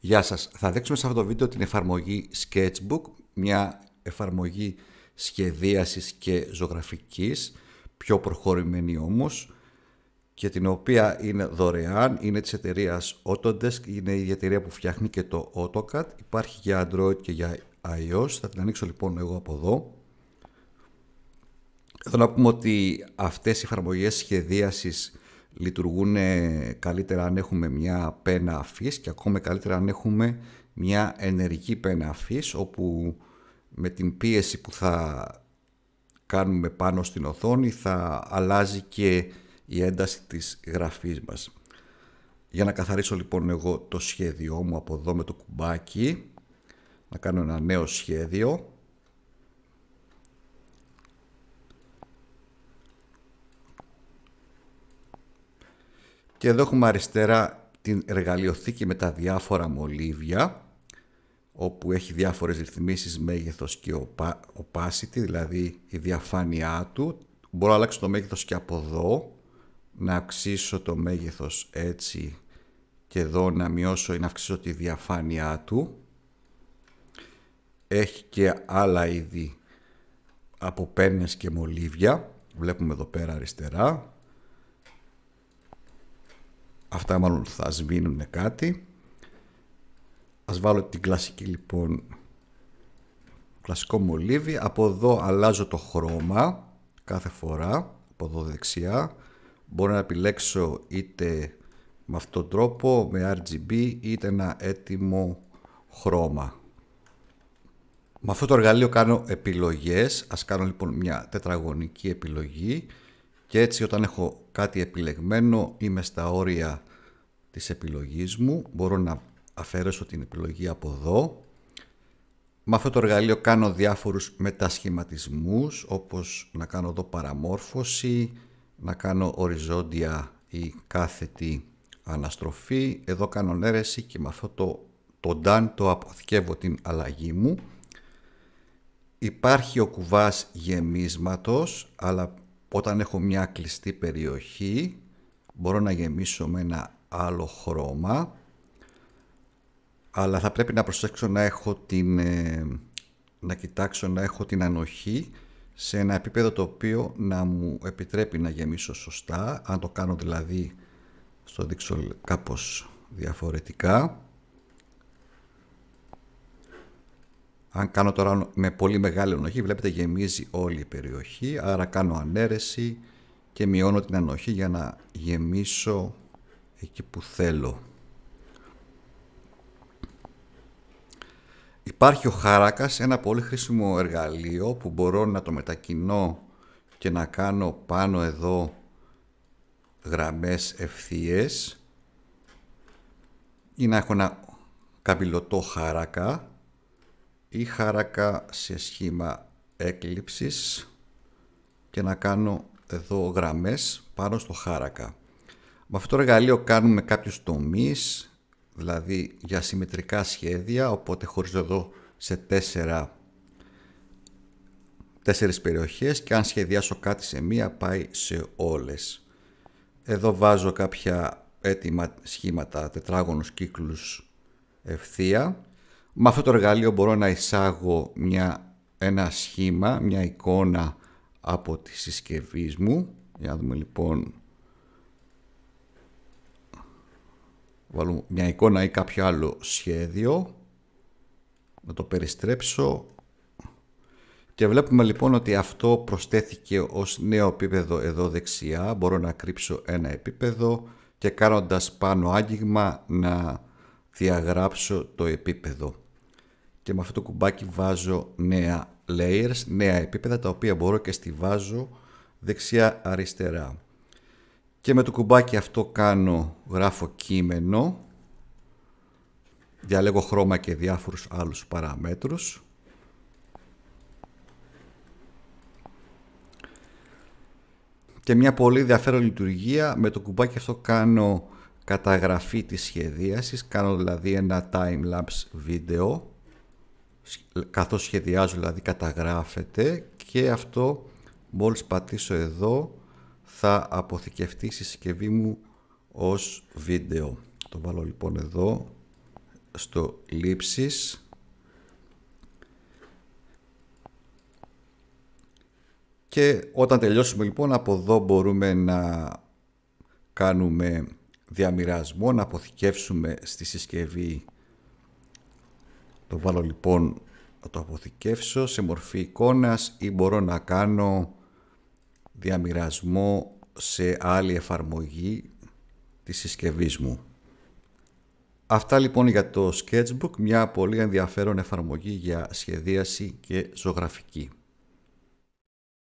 Γεια σας, θα δείξουμε σε αυτό το βίντεο την εφαρμογή Sketchbook, μια εφαρμογή σχεδίασης και ζωγραφικής, πιο προχωρημένη όμως, και την οποία είναι δωρεάν, είναι της εταιρείας Autodesk, είναι η εταιρεία που φτιάχνει και το AutoCAD, υπάρχει για Android και για iOS, θα την ανοίξω λοιπόν εγώ από εδώ. Εδώ να πούμε ότι αυτές οι εφαρμογές σχεδίασης λειτουργούν ε, καλύτερα αν έχουμε μια πένα αφής και ακόμα καλύτερα αν έχουμε μια ενεργή πένα αφής όπου με την πίεση που θα κάνουμε πάνω στην οθόνη θα αλλάζει και η ένταση της γραφής μας. Για να καθαρίσω λοιπόν εγώ το σχέδιό μου από εδώ με το κουμπάκι, να κάνω ένα νέο σχέδιο Και εδώ έχουμε αριστερά την εργαλειοθήκη με τα διάφορα μολύβια, όπου έχει διάφορες ρυθμίσεις μέγεθος και opacity, δηλαδή η διαφάνειά του. Μπορώ να αλλάξω το μέγεθος και από εδώ, να αυξήσω το μέγεθος έτσι και εδώ να μειώσω ή να αυξήσω τη διαφάνειά του. Έχει και άλλα είδη από πένες και μολύβια. Βλέπουμε εδώ πέρα αριστερά. Αυτά μάλλον θα σβήνουν κάτι. Ας βάλω την κλασική λοιπόν κλασικό μολύβι. Από εδώ αλλάζω το χρώμα κάθε φορά. Από εδώ δεξιά. Μπορώ να επιλέξω είτε με αυτόν τον τρόπο, με RGB, είτε ένα έτοιμο χρώμα. Με αυτό το εργαλείο κάνω επιλογές. Ας κάνω λοιπόν μια τετραγωνική επιλογή. Και έτσι όταν έχω κάτι επιλεγμένο είμαι στα όρια της επιλογής μου. Μπορώ να αφαιρέσω την επιλογή από εδώ. Με αυτό το εργαλείο κάνω διάφορους μετασχηματισμούς όπως να κάνω εδώ παραμόρφωση, να κάνω οριζόντια ή κάθετη αναστροφή. Εδώ κάνω αίρεση και με αυτό το, το το αποθηκεύω την αλλαγή μου. Υπάρχει ο κουβάς γεμίσματος, αλλά όταν έχω μια κλειστή περιοχή μπορώ να γεμίσω με ένα άλλο χρώμα αλλά θα πρέπει να προσέξω να έχω την, ε, να κοιτάξω να έχω την ανοχή σε ένα επίπεδο το οποίο να μου επιτρέπει να γεμίσω σωστά αν το κάνω δηλαδή στο δείξω κάπως διαφορετικά Αν κάνω τώρα με πολύ μεγάλη ανοχή, βλέπετε γεμίζει όλη η περιοχή, άρα κάνω ανέρεση και μειώνω την ανοχή για να γεμίσω εκεί που θέλω. Υπάρχει ο χάρακας, ένα πολύ χρήσιμο εργαλείο που μπορώ να το μετακινώ και να κάνω πάνω εδώ γραμμές ευθείες ή να έχω ένα καμπυλωτό χάρακα ή χάρακα σε σχήμα έκλειψης και να κάνω εδώ γραμμές πάνω στο χάρακα. Με αυτό το εργαλείο κάνουμε κάποιους τομείς, δηλαδή για συμμετρικά σχέδια, οπότε χωρίζω εδώ σε τέσσερα, τέσσερις περιοχές και αν σχεδιάσω κάτι σε μία πάει σε όλες. Εδώ βάζω κάποια έτοιμα σχήματα, τετράγωνους κύκλους ευθεία με αυτό το εργαλείο μπορώ να εισάγω μια, ένα σχήμα, μια εικόνα από τη συσκευή μου. Για να δούμε λοιπόν. Βάλω μια εικόνα ή κάποιο άλλο σχέδιο. Να το περιστρέψω. Και βλέπουμε λοιπόν ότι αυτό προστέθηκε ως νέο επίπεδο εδώ δεξιά. Μπορώ να κρύψω ένα επίπεδο και κάνοντας πάνω άγγιγμα να διαγράψω το επίπεδο και με αυτό το κουμπάκι βάζω νέα layers, νέα επίπεδα τα οποία μπορώ και στη βάζω δεξιά αριστερά. Και με το κουμπάκι αυτό κάνω γράφω κείμενο, διαλέγω χρώμα και διάφορους άλλους παραμέτρους. Και μια πολύ ενδιαφέρον λειτουργία, με το κουμπάκι αυτό κάνω καταγραφή της σχεδίασης, κάνω δηλαδή ένα time-lapse βίντεο καθώς σχεδιάζω δηλαδή καταγράφεται και αυτό μόλις πατήσω εδώ θα αποθηκευτεί στη συσκευή μου ως βίντεο. Το βάλω λοιπόν εδώ στο λήψεις και όταν τελειώσουμε λοιπόν από εδώ μπορούμε να κάνουμε διαμοιρασμό, να αποθηκεύσουμε στη συσκευή το βάλω λοιπόν να το αποθηκεύσω σε μορφή εικόνας ή μπορώ να κάνω διαμοιρασμό σε άλλη εφαρμογή της συσκευής μου. Αυτά λοιπόν για το Sketchbook, μια πολύ ενδιαφέρον εφαρμογή για σχεδίαση και ζωγραφική.